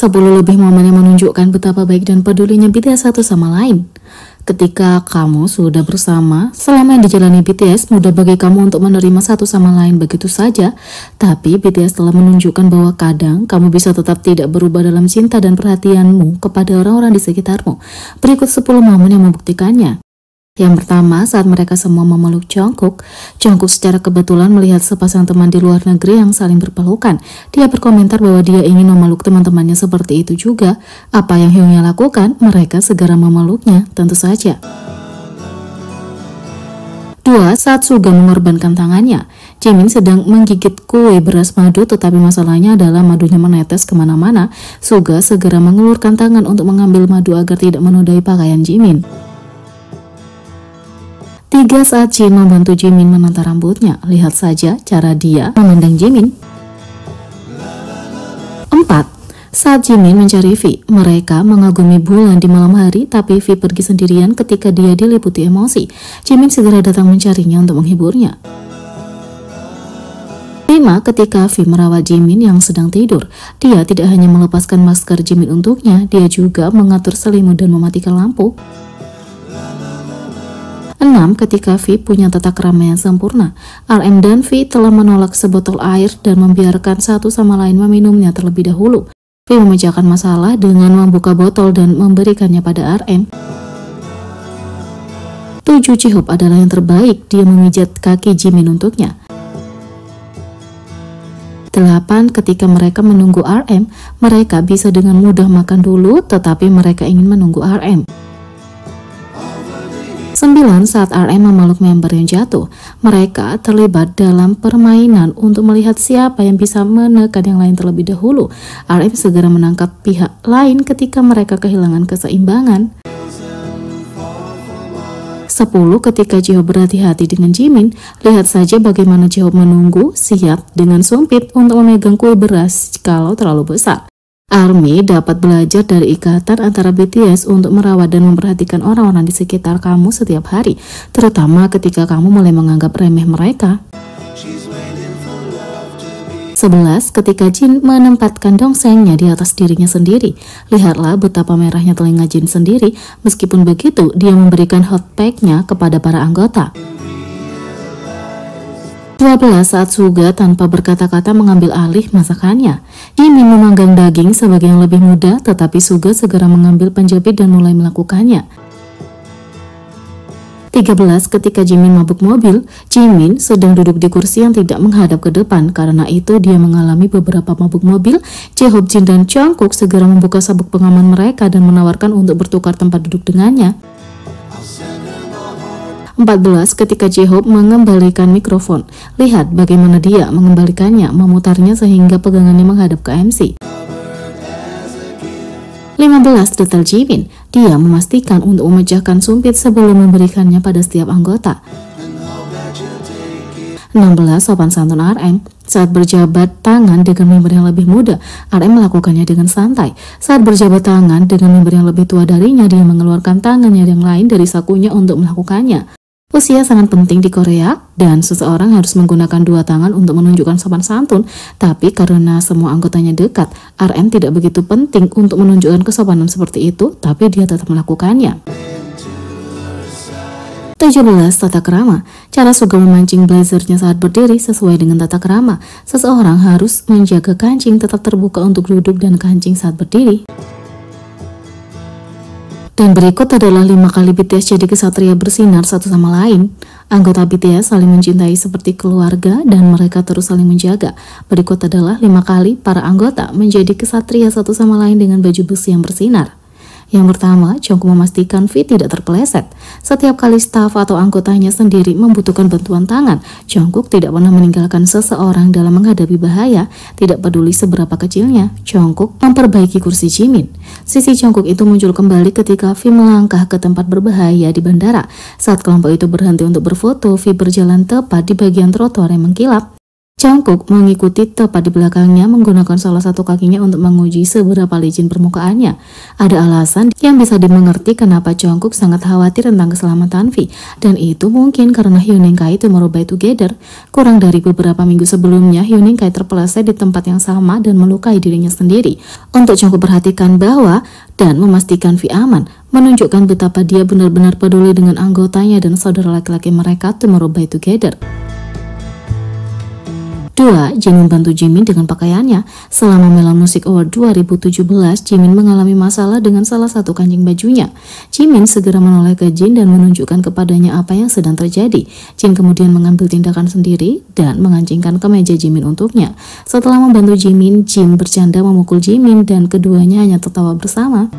Sepuluh lebih momen yang menunjukkan betapa baik dan pedulinya BTS satu sama lain. Ketika kamu sudah bersama, selama yang dijalani BTS mudah bagi kamu untuk menerima satu sama lain begitu saja. Tapi BTS telah menunjukkan bahwa kadang kamu bisa tetap tidak berubah dalam cinta dan perhatianmu kepada orang-orang di sekitarmu. Berikut 10 momen yang membuktikannya. Yang pertama, saat mereka semua memeluk Jungkook, Jungkook secara kebetulan melihat sepasang teman di luar negeri yang saling berpelukan. Dia berkomentar bahwa dia ingin memeluk teman-temannya seperti itu juga. Apa yang Hyungnya lakukan, mereka segera memeluknya, tentu saja. Dua, Saat Suga mengorbankan tangannya, Jimin sedang menggigit kue beras madu tetapi masalahnya adalah madunya menetes kemana-mana. Suga segera mengulurkan tangan untuk mengambil madu agar tidak menodai pakaian Jimin. Tiga saat Jim membantu Jimin menata rambutnya, lihat saja cara dia memandang Jimin. empat Saat Jimin mencari V, mereka mengagumi bulan di malam hari, tapi V pergi sendirian ketika dia diliputi emosi. Jimin segera datang mencarinya untuk menghiburnya. lima Ketika V merawat Jimin yang sedang tidur, dia tidak hanya melepaskan masker Jimin untuknya, dia juga mengatur selimut dan mematikan lampu. 6. Ketika V punya tata kerama yang sempurna, RM dan V telah menolak sebotol air dan membiarkan satu sama lain meminumnya terlebih dahulu. V memecahkan masalah dengan membuka botol dan memberikannya pada RM. 7. Cihop adalah yang terbaik, dia memijat kaki Jimin untuknya. 8. Ketika mereka menunggu RM, mereka bisa dengan mudah makan dulu, tetapi mereka ingin menunggu RM. 9. Saat RM memeluk member yang jatuh, mereka terlibat dalam permainan untuk melihat siapa yang bisa menekan yang lain terlebih dahulu. RM segera menangkap pihak lain ketika mereka kehilangan keseimbangan. 10. Ketika Jeho berhati-hati dengan Jimin, lihat saja bagaimana Jeho menunggu, siap dengan sumpit untuk memegang kue beras kalau terlalu besar. ARMY dapat belajar dari ikatan antara BTS untuk merawat dan memperhatikan orang-orang di sekitar kamu setiap hari, terutama ketika kamu mulai menganggap remeh mereka. 11. Ketika Jin menempatkan dongsengnya di atas dirinya sendiri, lihatlah betapa merahnya telinga Jin sendiri, meskipun begitu dia memberikan hot pack kepada para anggota. 12 saat Suga tanpa berkata-kata mengambil alih masakannya. Ini memanggang daging sebagai yang lebih mudah, tetapi Suga segera mengambil penjepit dan mulai melakukannya. 13 ketika Jimin mabuk mobil, Jimin sedang duduk di kursi yang tidak menghadap ke depan. Karena itu dia mengalami beberapa mabuk mobil. Jae Jin dan Jungkook segera membuka sabuk pengaman mereka dan menawarkan untuk bertukar tempat duduk dengannya. 14. Ketika Jehob mengembalikan mikrofon, lihat bagaimana dia mengembalikannya, memutarnya sehingga pegangannya menghadap ke MC. 15. Detail Jimin, dia memastikan untuk memecahkan sumpit sebelum memberikannya pada setiap anggota. 16 sopan santun RM saat berjabat tangan dengan member yang lebih muda, RM melakukannya dengan santai. Saat berjabat tangan dengan member yang lebih tua darinya, dia mengeluarkan tangannya yang lain dari sakunya untuk melakukannya. Usia sangat penting di Korea dan seseorang harus menggunakan dua tangan untuk menunjukkan sopan santun, tapi karena semua anggotanya dekat, RM tidak begitu penting untuk menunjukkan kesopanan seperti itu, tapi dia tetap melakukannya. 17. Tata kerama. Cara suka memancing blazernya saat berdiri sesuai dengan tata kerama. Seseorang harus menjaga kancing tetap terbuka untuk duduk dan kancing saat berdiri. Dan berikut adalah lima kali BTS jadi kesatria bersinar satu sama lain. Anggota BTS saling mencintai seperti keluarga dan mereka terus saling menjaga. Berikut adalah lima kali para anggota menjadi kesatria satu sama lain dengan baju besi yang bersinar. Yang pertama, Jungkook memastikan V tidak terpeleset. Setiap kali staf atau anggotanya sendiri membutuhkan bantuan tangan, Jungkook tidak pernah meninggalkan seseorang dalam menghadapi bahaya. Tidak peduli seberapa kecilnya, Jungkook memperbaiki kursi Jimin. Sisi Jungkook itu muncul kembali ketika V melangkah ke tempat berbahaya di bandara. Saat kelompok itu berhenti untuk berfoto, V berjalan tepat di bagian trotoar yang mengkilap. Jungkook mengikuti tepat di belakangnya menggunakan salah satu kakinya untuk menguji seberapa licin permukaannya. Ada alasan yang bisa dimengerti kenapa Jungkook sangat khawatir tentang keselamatan V dan itu mungkin karena Hyuningkai Tomorrow by Together. Kurang dari beberapa minggu sebelumnya, Hyuningkai terpeleset di tempat yang sama dan melukai dirinya sendiri. Untuk Jungkook perhatikan bahwa dan memastikan V aman, menunjukkan betapa dia benar-benar peduli dengan anggotanya dan saudara laki-laki mereka Tomorrow by Together. 2. Jimin bantu Jimin dengan pakaiannya. Selama Melon Music Award 2017, Jimin mengalami masalah dengan salah satu kancing bajunya. Jimin segera menoleh ke Jin dan menunjukkan kepadanya apa yang sedang terjadi. Jin kemudian mengambil tindakan sendiri dan mengancingkan kemeja Jimin untuknya. Setelah membantu Jimin, Jin bercanda memukul Jimin dan keduanya hanya tertawa bersama.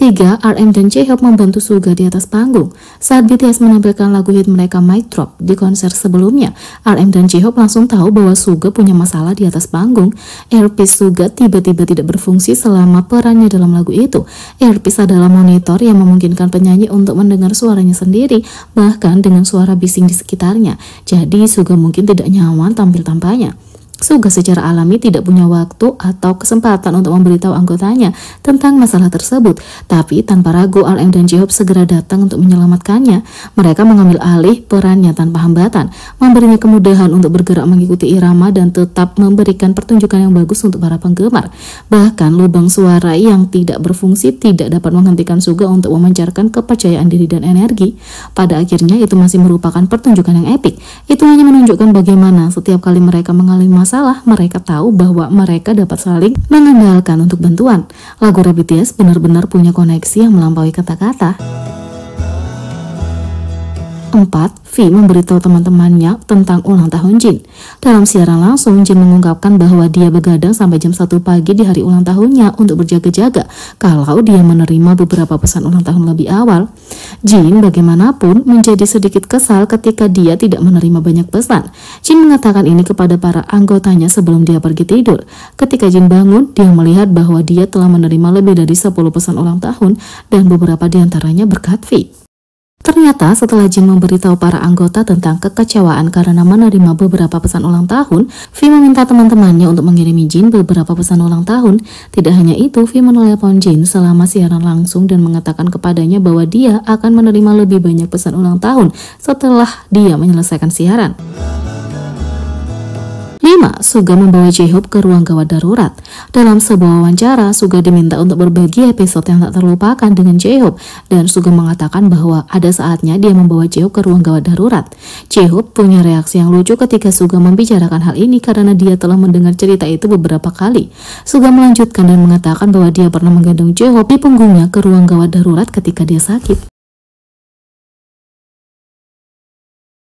3. RM dan J-Hope membantu Suga di atas panggung. Saat BTS menampilkan lagu hit mereka Mic Drop di konser sebelumnya, RM dan J-Hope langsung tahu bahwa Suga punya masalah di atas panggung. Earpiece Suga tiba-tiba tidak berfungsi selama perannya dalam lagu itu. Earpiece adalah monitor yang memungkinkan penyanyi untuk mendengar suaranya sendiri, bahkan dengan suara bising di sekitarnya. Jadi Suga mungkin tidak nyaman tampil tampaknya. Suga secara alami tidak punya waktu atau kesempatan untuk memberitahu anggotanya tentang masalah tersebut. Tapi tanpa ragu RM dan Jihob segera datang untuk menyelamatkannya. Mereka mengambil alih perannya tanpa hambatan, memberinya kemudahan untuk bergerak mengikuti irama dan tetap memberikan pertunjukan yang bagus untuk para penggemar. Bahkan lubang suara yang tidak berfungsi tidak dapat menghentikan Suga untuk memancarkan kepercayaan diri dan energi. Pada akhirnya itu masih merupakan pertunjukan yang epik. Itu hanya menunjukkan bagaimana setiap kali mereka mengalami masalah masalah, mereka tahu bahwa mereka dapat saling mengandalkan untuk bantuan. Lagu Rabbit Yes benar-benar punya koneksi yang melampaui kata-kata. 4. V memberitahu teman-temannya tentang ulang tahun Jin. Dalam siaran langsung, Jin mengungkapkan bahwa dia begadang sampai jam 1 pagi di hari ulang tahunnya untuk berjaga-jaga kalau dia menerima beberapa pesan ulang tahun lebih awal. Jin bagaimanapun menjadi sedikit kesal ketika dia tidak menerima banyak pesan. Jin mengatakan ini kepada para anggotanya sebelum dia pergi tidur. Ketika Jin bangun, dia melihat bahwa dia telah menerima lebih dari 10 pesan ulang tahun dan beberapa di antaranya berkat V. Ternyata setelah Jin memberitahu para anggota tentang kekecewaan karena menerima beberapa pesan ulang tahun, V meminta teman-temannya untuk mengirimi Jin beberapa pesan ulang tahun. Tidak hanya itu, V menelepon Jin selama siaran langsung dan mengatakan kepadanya bahwa dia akan menerima lebih banyak pesan ulang tahun setelah dia menyelesaikan siaran. Bima, Suga membawa j ke ruang gawat darurat. Dalam sebuah wawancara, Suga diminta untuk berbagi episode yang tak terlupakan dengan j dan Suga mengatakan bahwa ada saatnya dia membawa j ke ruang gawat darurat. j punya reaksi yang lucu ketika Suga membicarakan hal ini karena dia telah mendengar cerita itu beberapa kali. Suga melanjutkan dan mengatakan bahwa dia pernah menggendong j di punggungnya ke ruang gawat darurat ketika dia sakit.